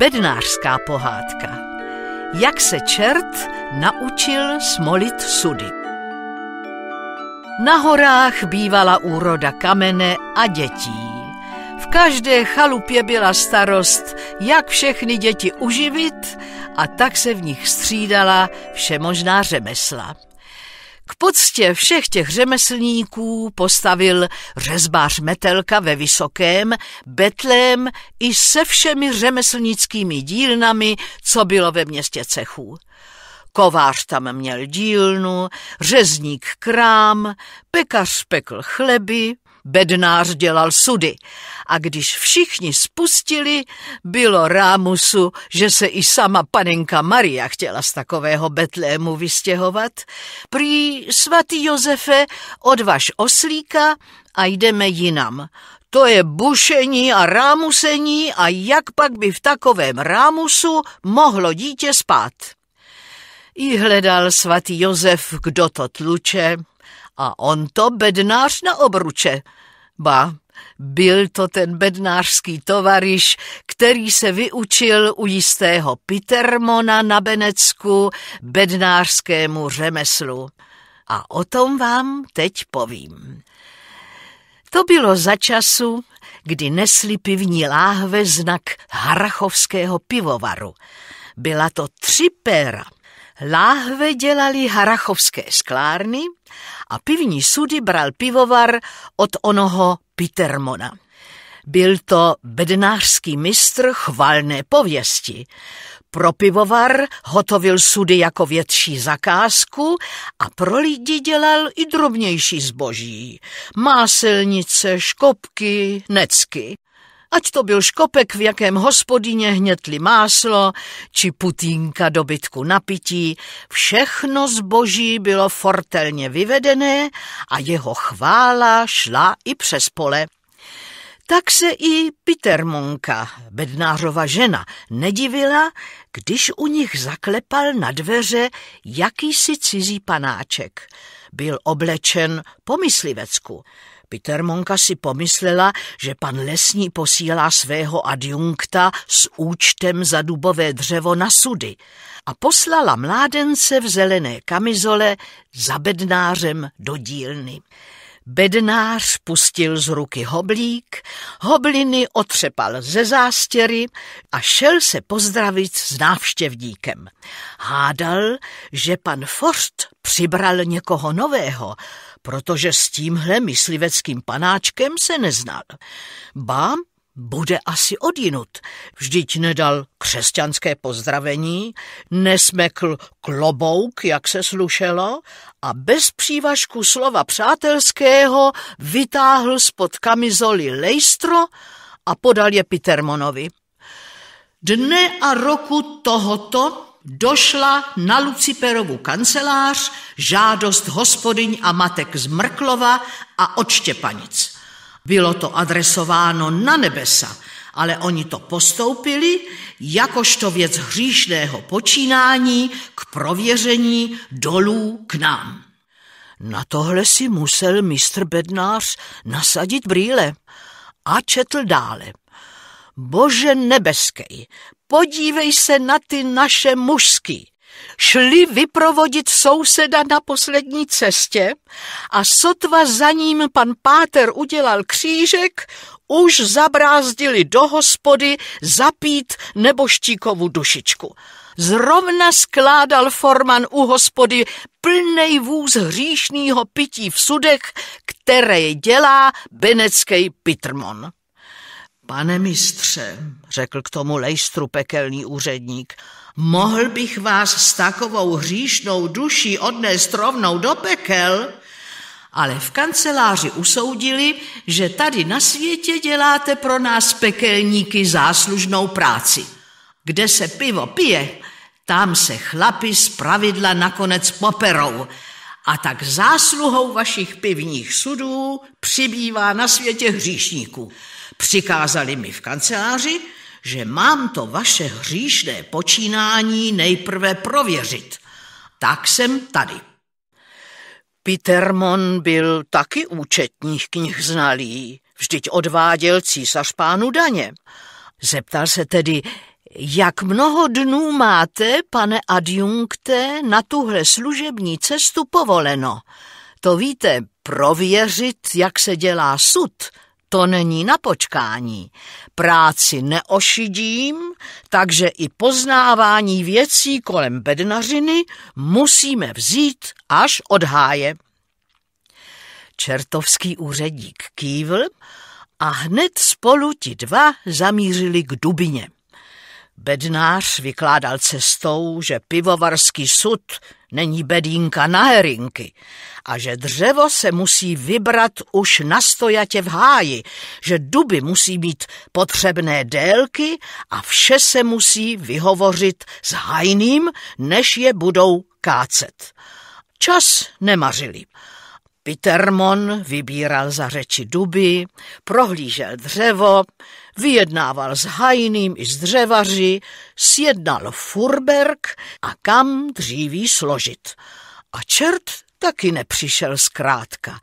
Bednářská pohádka. Jak se čert naučil smolit sudy. Na horách bývala úroda kamene a dětí. V každé chalupě byla starost, jak všechny děti uživit a tak se v nich střídala všemožná řemesla. K poctě všech těch řemeslníků postavil řezbář Metelka ve Vysokém betlém i se všemi řemeslnickými dílnami, co bylo ve městě cechů. Kovář tam měl dílnu, řezník krám, pekař pekl chleby, bednář dělal sudy. A když všichni spustili, bylo rámusu, že se i sama panenka Maria chtěla z takového betlému vystěhovat. Prý svatý Josefe, odvaž oslíka a jdeme jinam. To je bušení a rámusení a jak pak by v takovém rámusu mohlo dítě spát? I hledal svatý Josef, kdo to tluče, a on to bednář na obruče. Ba, byl to ten bednářský tovariš, který se vyučil u jistého Pitermona na Benecku bednářskému řemeslu. A o tom vám teď povím. To bylo za času, kdy nesli pivní láhve znak Harachovského pivovaru. Byla to tři péra – Láhve dělali harachovské sklárny a pivní sudy bral pivovar od onoho Pitermona. Byl to bednářský mistr chvalné pověsti. Pro pivovar hotovil sudy jako větší zakázku a pro lidi dělal i drobnější zboží. Máselnice, škopky, necky ať to byl škopek, v jakém hospodině hnětli máslo, či putínka dobytku napití, všechno zboží bylo fortelně vyvedené a jeho chvála šla i přes pole. Tak se i Peter Monka, bednářova žena, nedivila, když u nich zaklepal na dveře jakýsi cizí panáček. Byl oblečen po myslivecku. Monka si pomyslela, že pan lesní posílá svého adjunkta s účtem za dubové dřevo na sudy a poslala mládence v zelené kamizole za bednářem do dílny. Bednář pustil z ruky hoblík, hobliny otřepal ze zástěry a šel se pozdravit s návštěvníkem. Hádal, že pan Forst přibral někoho nového, protože s tímhle mysliveckým panáčkem se neznal. Bám bude asi odinut. Vždyť nedal křesťanské pozdravení, nesmekl klobouk, jak se slušelo, a bez přívažku slova přátelského vytáhl spod kamizoli lejstro a podal je Pitermonovi. Dne a roku tohoto došla na Luciperovu kancelář žádost hospodyň a matek z Mrklova a od Štěpanic. Bylo to adresováno na nebesa, ale oni to postoupili jakožto věc hříšného počínání k prověření dolů k nám. Na tohle si musel mistr Bednář nasadit brýle a četl dále. Bože nebeský, podívej se na ty naše mužský. Šli vyprovodit souseda na poslední cestě a sotva za ním pan Páter udělal křížek, už zabrázdili do hospody zapít nebo štíkovu dušičku. Zrovna skládal forman u hospody plnej vůz hříšného pití v sudech, které dělá benecký Pitrmon. Pane mistře, řekl k tomu lejstru pekelný úředník, mohl bych vás s takovou hříšnou duší odnést rovnou do pekel, ale v kanceláři usoudili, že tady na světě děláte pro nás pekelníky záslužnou práci. Kde se pivo pije, tam se chlapi z pravidla nakonec poperou. A tak zásluhou vašich pivních sudů přibývá na světě hříšníků. Přikázali mi v kanceláři, že mám to vaše hříšné počínání nejprve prověřit. Tak jsem tady. Petermon byl taky účetních knih znalý, vždyť odváděl císař pánu daně. Zeptal se tedy, jak mnoho dnů máte, pane adjunkte, na tuhle služební cestu povoleno? To víte, prověřit, jak se dělá sud, to není na počkání. Práci neošidím, takže i poznávání věcí kolem bednařiny musíme vzít až od háje. Čertovský úředník kývl a hned spolu ti dva zamířili k dubině. Bednář vykládal cestou, že pivovarský sud není bedínka na herinky a že dřevo se musí vybrat už na stojatě v háji, že duby musí mít potřebné délky a vše se musí vyhovořit s hajným, než je budou kácet. Čas nemařili. Petermon vybíral za řeči duby, prohlížel dřevo, vyjednával s hajným i s dřevaři, sjednal furberk a kam dříví složit. A čert taky nepřišel zkrátka.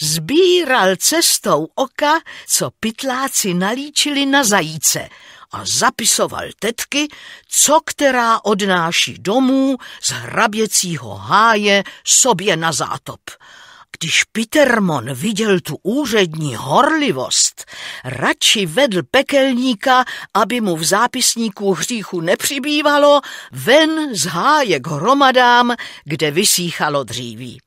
Zbíral cestou oka, co pytláci nalíčili na zajíce a zapisoval tetky, co která odnáší domů z hraběcího háje sobě na zátop. Když Petermon viděl tu úřední horlivost, radši vedl pekelníka, aby mu v zápisníku hříchu nepřibývalo, ven z háje k hromadám, kde vysíchalo dříví.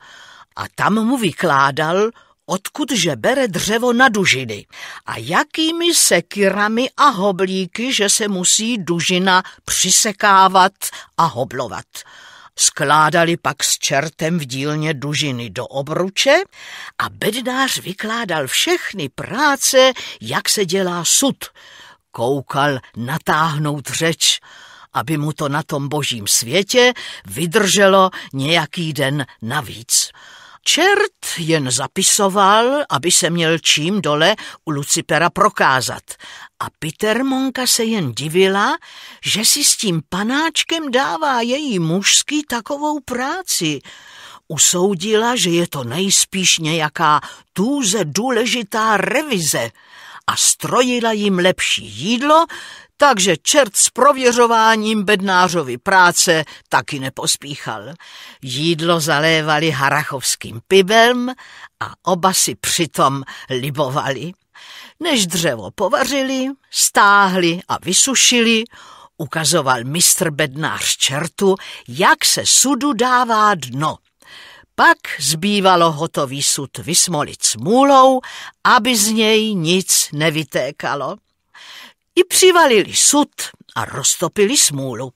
A tam mu vykládal, odkudže bere dřevo na dužiny a jakými sekirami a hoblíky, že se musí dužina přisekávat a hoblovat. Skládali pak s čertem v dílně dužiny do obruče a bednář vykládal všechny práce, jak se dělá sud. Koukal natáhnout řeč, aby mu to na tom božím světě vydrželo nějaký den navíc. Čert jen zapisoval, aby se měl čím dole u Lucipera prokázat. A Peter Monka se jen divila, že si s tím panáčkem dává její mužský takovou práci. Usoudila, že je to nejspíš nějaká tůze důležitá revize a strojila jim lepší jídlo, takže čert s prověřováním bednářovi práce taky nepospíchal. Jídlo zalévali harachovským pibem a oba si přitom libovali. Než dřevo povařili, stáhli a vysušili, ukazoval mistr bednář čertu, jak se sudu dává dno. Pak zbývalo hotový sud vysmolit smůlou, aby z něj nic nevytékalo i přivalili sud a roztopili smůlu.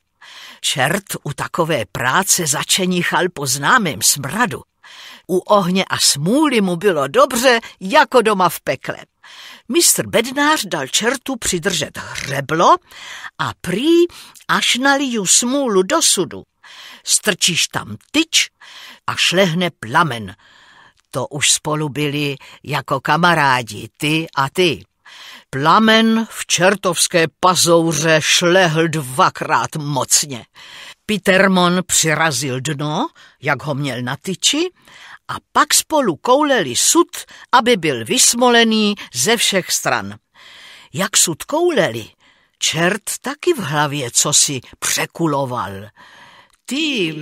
Čert u takové práce začenichal po známém smradu. U ohně a smůly mu bylo dobře, jako doma v pekle. Mistr Bednář dal čertu přidržet hřeblo a prý až naliju smůlu do sudu. Strčíš tam tyč a šlehne plamen. To už spolu byli jako kamarádi, ty a ty. Plamen v čertovské pazouře šlehl dvakrát mocně. Petermon přirazil dno, jak ho měl na tyči, a pak spolu kouleli sud, aby byl vysmolený ze všech stran. Jak sud kouleli, čert taky v hlavě si překuloval. Ty,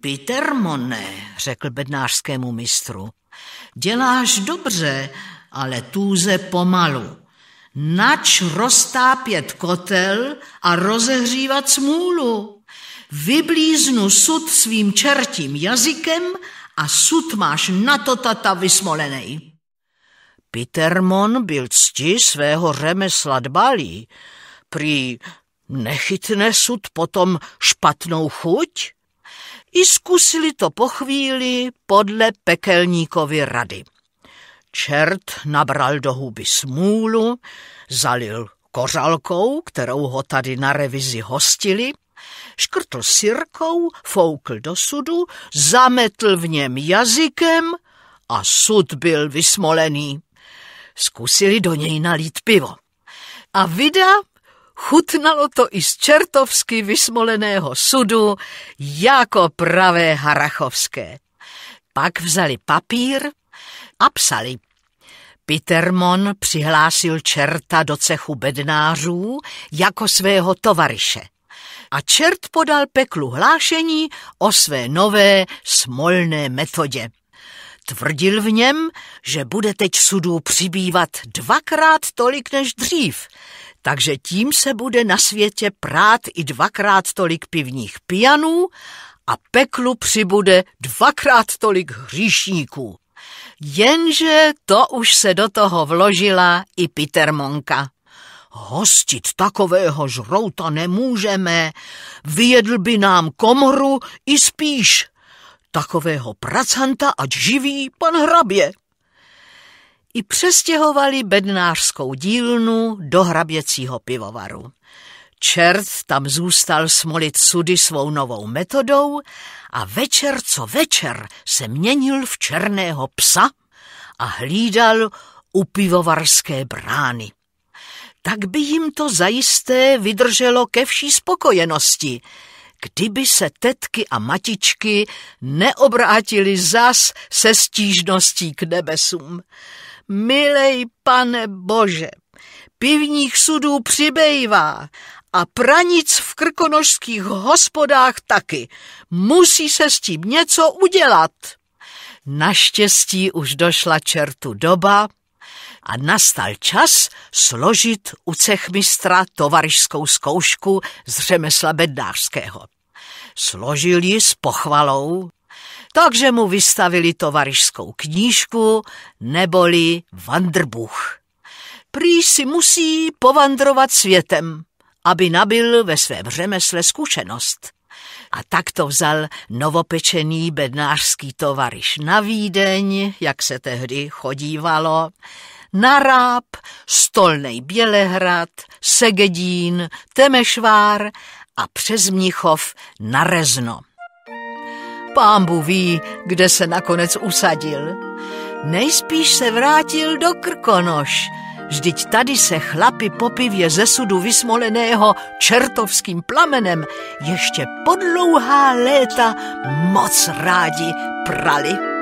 Petermone, řekl bednářskému mistru, děláš dobře, ale tuze pomalu nač roztápět kotel a rozehřívat smůlu. Vyblíznu sud svým čertím jazykem a sud máš na to tata vysmolený. Pitermon byl cti svého řemesla dbalý, prý nechytne sud potom špatnou chuť? I zkusili to po chvíli podle pekelníkovi rady. Čert nabral do huby smůlu, zalil kořalkou, kterou ho tady na revizi hostili, škrtl sirkou, foukl do sudu, zametl v něm jazykem a sud byl vysmolený. Zkusili do něj nalít pivo. A vida chutnalo to i z čertovsky vysmoleného sudu jako pravé harachovské. Pak vzali papír a psali. Petermon přihlásil čerta do cechu bednářů jako svého tovaryše a čert podal peklu hlášení o své nové smolné metodě. Tvrdil v něm, že bude teď sudů přibývat dvakrát tolik než dřív, takže tím se bude na světě prát i dvakrát tolik pivních pijanů a peklu přibude dvakrát tolik hříšníků. Jenže to už se do toho vložila i Peter Monka. Hostit takového žrouta nemůžeme, vyjedl by nám komoru i spíš. Takového pracanta ať živí pan hrabě. I přestěhovali bednářskou dílnu do hraběcího pivovaru. Čert tam zůstal smolit sudy svou novou metodou a večer co večer se měnil v černého psa a hlídal u pivovarské brány. Tak by jim to zajisté vydrželo ke vší spokojenosti, kdyby se tetky a matičky neobrátili zas se stížností k nebesům. Milej pane Bože, pivních sudů přibejvá a pranic v krkonožských hospodách taky. Musí se s tím něco udělat. Naštěstí už došla čertu doba a nastal čas složit u cechmistra tovarišskou zkoušku z řemesla bednářského. Složil ji s pochvalou, takže mu vystavili tovarišskou knížku neboli vandrbuch. Prý si musí povandrovat světem aby nabil ve svém řemesle zkušenost. A tak to vzal novopečený bednářský tovariš na Vídeň, jak se tehdy chodívalo, na Ráb, Stolnej Bělehrad, Segedín, Temešvár a přes Mnichov na Rezno. Pámbu ví, kde se nakonec usadil. Nejspíš se vrátil do Krkonoš, Vždyť tady se chlapi po pivě ze sudu vysmoleného čertovským plamenem ještě po dlouhá léta moc rádi prali.